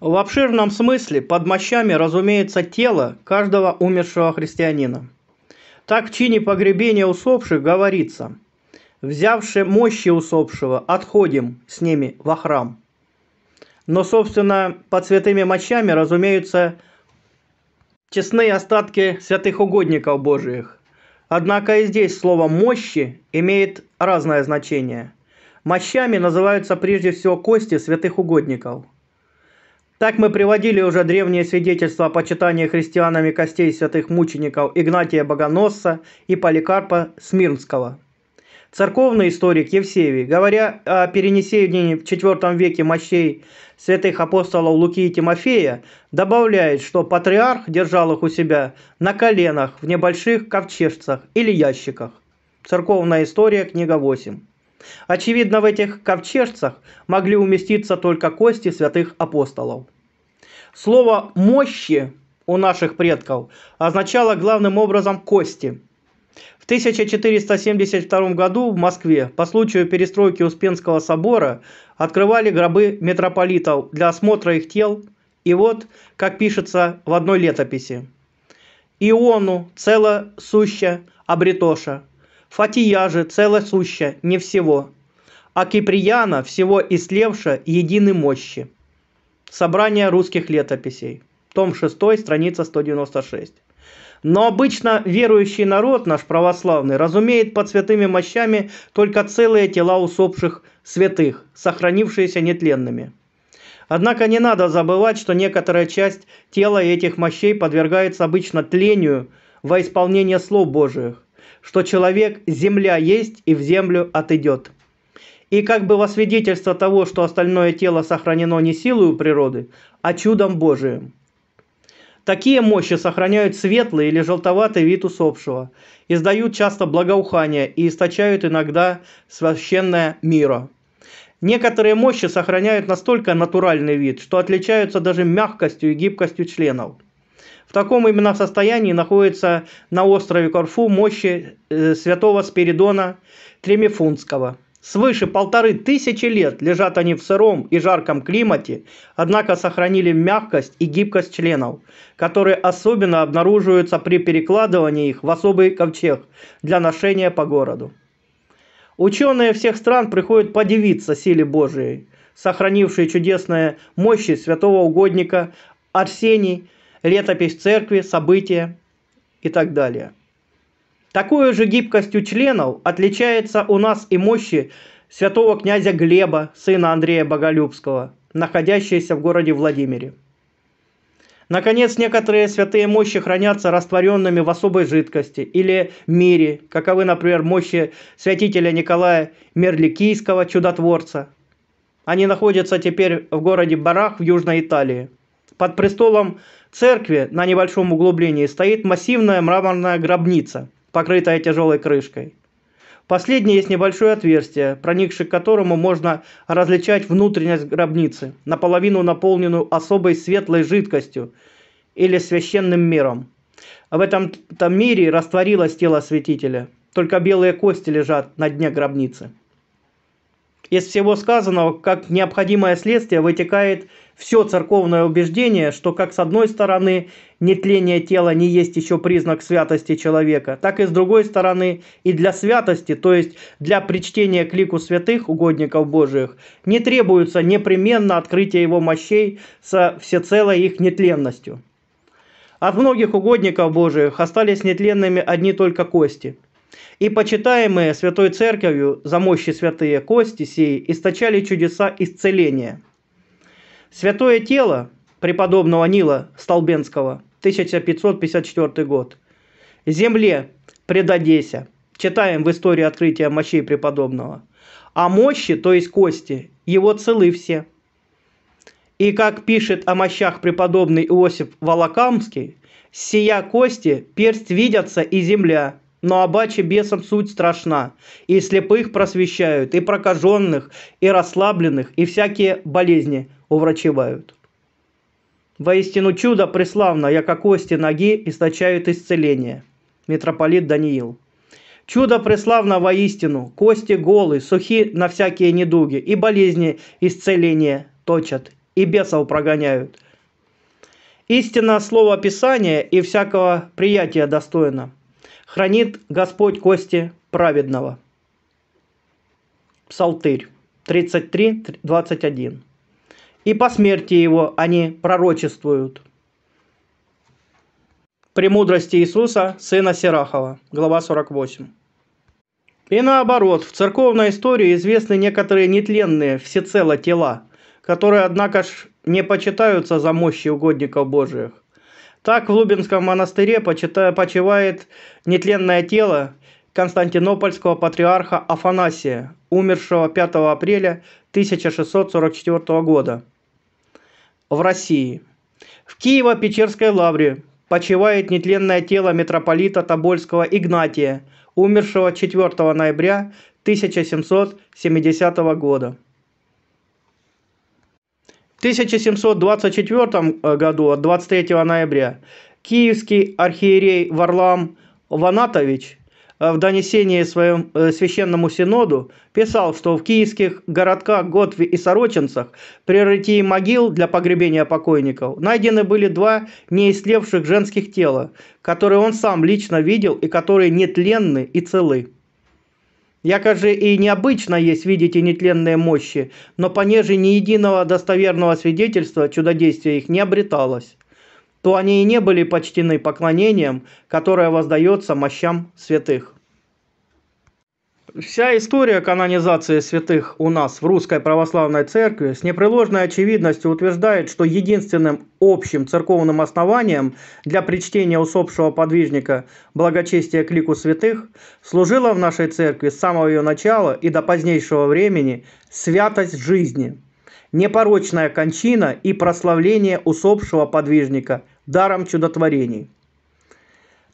В обширном смысле под мощами, разумеется, тело каждого умершего христианина. Так в чине погребения усопших говорится «взявши мощи усопшего, отходим с ними во храм». Но, собственно, под святыми мощами, разумеются, честные остатки святых угодников Божиих. Однако и здесь слово «мощи» имеет разное значение. Мощами называются прежде всего кости святых угодников – так мы приводили уже древние свидетельства о почитании христианами костей святых мучеников Игнатия Богоносца и Поликарпа Смирнского. Церковный историк Евсевий, говоря о перенесении в IV веке мощей святых апостолов Луки и Тимофея, добавляет, что патриарх держал их у себя на коленах в небольших ковчежцах или ящиках. Церковная история, книга 8. Очевидно, в этих ковчежцах могли уместиться только кости святых апостолов. Слово «мощи» у наших предков означало главным образом «кости». В 1472 году в Москве по случаю перестройки Успенского собора открывали гробы митрополитов для осмотра их тел, и вот, как пишется в одной летописи, «Иону цело суща обретоша, Фатия же целое целосуща не всего, а Киприяна всего и ислевша едины мощи. Собрание русских летописей. Том 6, страница 196. Но обычно верующий народ наш православный разумеет под святыми мощами только целые тела усопших святых, сохранившиеся нетленными. Однако не надо забывать, что некоторая часть тела этих мощей подвергается обычно тлению во исполнение слов Божиих что человек земля есть и в землю отойдет. И как бы во свидетельство того, что остальное тело сохранено не силою природы, а чудом Божиим. Такие мощи сохраняют светлый или желтоватый вид усопшего, издают часто благоухание и источают иногда священное миро. Некоторые мощи сохраняют настолько натуральный вид, что отличаются даже мягкостью и гибкостью членов – в таком именно состоянии находится на острове Корфу мощи э, святого Спиридона Тремифунского. Свыше полторы тысячи лет лежат они в сыром и жарком климате, однако сохранили мягкость и гибкость членов, которые особенно обнаруживаются при перекладывании их в особый ковчег для ношения по городу. Ученые всех стран приходят подивиться силе Божией, сохранившей чудесные мощи святого угодника Арсений – летопись церкви, события и так далее. Такую же гибкостью членов отличается у нас и мощи святого князя Глеба, сына Андрея Боголюбского, находящиеся в городе Владимире. Наконец, некоторые святые мощи хранятся растворенными в особой жидкости или мире, каковы, например, мощи святителя Николая Мерликийского, чудотворца. Они находятся теперь в городе Барах в Южной Италии, под престолом церкви на небольшом углублении стоит массивная мраморная гробница, покрытая тяжелой крышкой. Последнее есть небольшое отверстие, проникши к которому можно различать внутренность гробницы, наполовину наполненную особой светлой жидкостью или священным миром. В этом мире растворилось тело святителя, только белые кости лежат на дне гробницы. Из всего сказанного, как необходимое следствие, вытекает все церковное убеждение, что как с одной стороны нетление тела не есть еще признак святости человека, так и с другой стороны и для святости, то есть для причтения к лику святых угодников Божиих, не требуется непременно открытие его мощей со всецелой их нетленностью. От многих угодников Божиих остались нетленными одни только кости – и почитаемые Святой Церковью за мощи святые кости сии источали чудеса исцеления. Святое тело преподобного Нила Столбенского, 1554 год. Земле предадеся. Читаем в истории открытия мощей преподобного. А мощи, то есть кости, его целы все. И как пишет о мощах преподобный Иосиф Волокамский, «Сия кости перст видятся и земля, но обаче бесам суть страшна. И слепых просвещают, и прокаженных, и расслабленных, и всякие болезни уврачевают. Воистину чудо преславно, яко кости ноги источают исцеление. Митрополит Даниил. Чудо преславно воистину, кости голы, сухи на всякие недуги, и болезни исцеление точат, и бесов прогоняют. Истинное слово Писания и всякого приятия достойно – Хранит Господь кости праведного. Псалтырь 33, 21. И по смерти его они пророчествуют. Премудрости Иисуса, сына Серахова, глава 48. И наоборот, в церковной истории известны некоторые нетленные всецело тела, которые, однако ж, не почитаются за мощи угодников Божиих, так в Лубенском монастыре почивает нетленное тело константинопольского патриарха Афанасия, умершего 5 апреля 1644 года. В России. В Киево-Печерской лавре почивает нетленное тело митрополита Тобольского Игнатия, умершего 4 ноября 1770 года. 1724 э, году, 23 ноября, киевский архиерей Варлам Ванатович э, в донесении своем э, Священному Синоду писал, что в киевских городках Готве и Сороченцах при рытии могил для погребения покойников найдены были два неислевших женских тела, которые он сам лично видел и которые нетленны и целы. Яко же и необычно есть видеть и нетленные мощи, но понеже ни единого достоверного свидетельства чудодействия их не обреталось, то они и не были почтены поклонением, которое воздается мощам святых вся история канонизации святых у нас в Русской Православной Церкви с непреложной очевидностью утверждает, что единственным общим церковным основанием для причтения усопшего подвижника благочестия к лику святых служила в нашей церкви с самого ее начала и до позднейшего времени святость жизни, непорочная кончина и прославление усопшего подвижника даром чудотворений –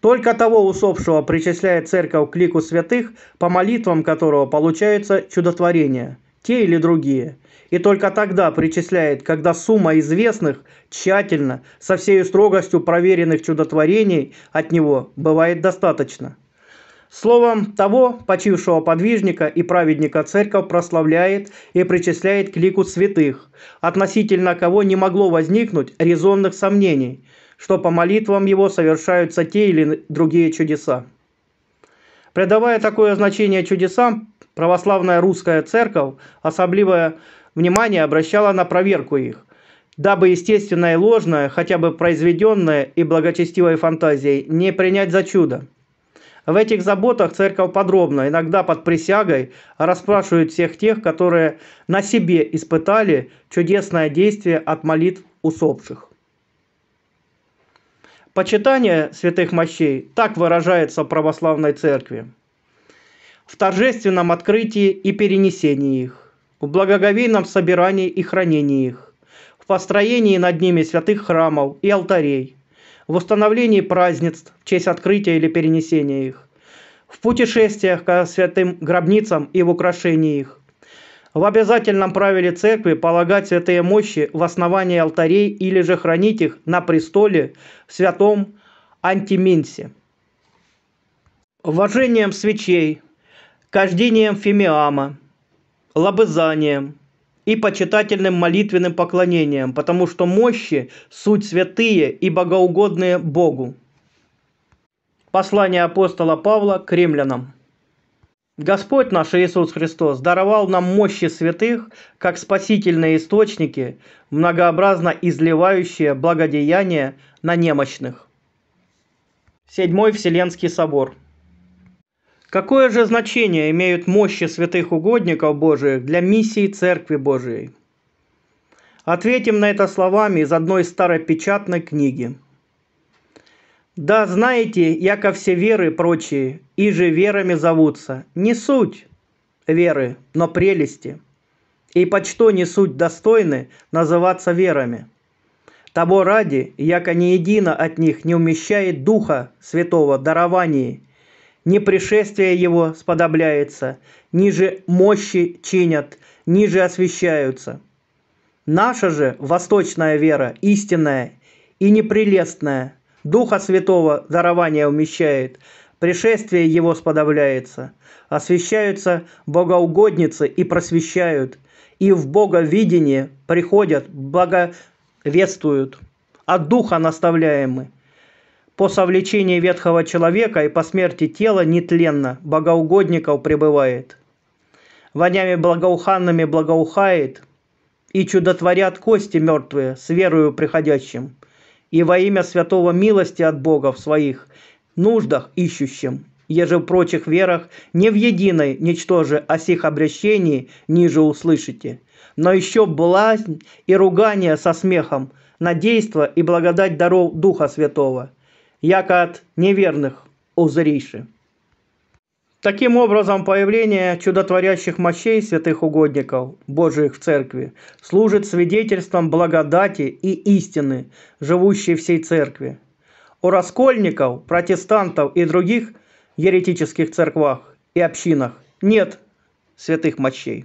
только того усопшего причисляет церковь к лику святых, по молитвам которого получается чудотворение, те или другие. И только тогда причисляет, когда сумма известных, тщательно, со всей строгостью проверенных чудотворений от него бывает достаточно. Словом, того почившего подвижника и праведника церковь прославляет и причисляет к лику святых, относительно кого не могло возникнуть резонных сомнений – что по молитвам его совершаются те или другие чудеса. Придавая такое значение чудесам, православная русская церковь особливое внимание обращала на проверку их, дабы естественное и ложное, хотя бы произведенное и благочестивой фантазией, не принять за чудо. В этих заботах церковь подробно, иногда под присягой, расспрашивает всех тех, которые на себе испытали чудесное действие от молитв усопших. Почитание святых мощей так выражается в православной церкви. В торжественном открытии и перенесении их, в благоговейном собирании и хранении их, в построении над ними святых храмов и алтарей, в установлении празднеств в честь открытия или перенесения их, в путешествиях к святым гробницам и в украшении их, в обязательном правиле церкви полагать святые мощи в основании алтарей или же хранить их на престоле в святом Антиминсе, Вожением свечей, каждением фимиама, лобызанием и почитательным молитвенным поклонением, потому что мощи – суть святые и богоугодные Богу. Послание апостола Павла к римлянам. Господь наш Иисус Христос даровал нам мощи святых, как спасительные источники, многообразно изливающие благодеяние на немощных. Седьмой Вселенский собор. Какое же значение имеют мощи святых угодников Божиих для миссии Церкви Божией? Ответим на это словами из одной старопечатной книги – да, знаете, яко все веры прочие, и же верами зовутся, не суть веры, но прелести. И почто не суть достойны называться верами. Того ради, яко ни едино от них не умещает Духа Святого дарование, ни пришествие Его сподобляется, ниже мощи чинят, ниже освещаются. Наша же восточная вера истинная и непрелестная – Духа Святого дарование умещает, пришествие Его сподобляется. Освещаются богоугодницы и просвещают, и в боговидение приходят, благовествуют. От Духа наставляемы. По совлечении ветхого человека и по смерти тела нетленно богоугодников пребывает. Вонями благоуханными благоухает, и чудотворят кости мертвые с верою приходящим – и во имя святого милости от Бога в своих нуждах ищущим, еже в прочих верах не в единой ничтоже о а сих обрещении ниже услышите, но еще блазнь и ругание со смехом на действо и благодать даров Духа Святого, яко от неверных узриши. Таким образом, появление чудотворящих мощей святых угодников Божиих в церкви служит свидетельством благодати и истины, живущей всей церкви. У раскольников, протестантов и других еретических церквах и общинах нет святых мощей.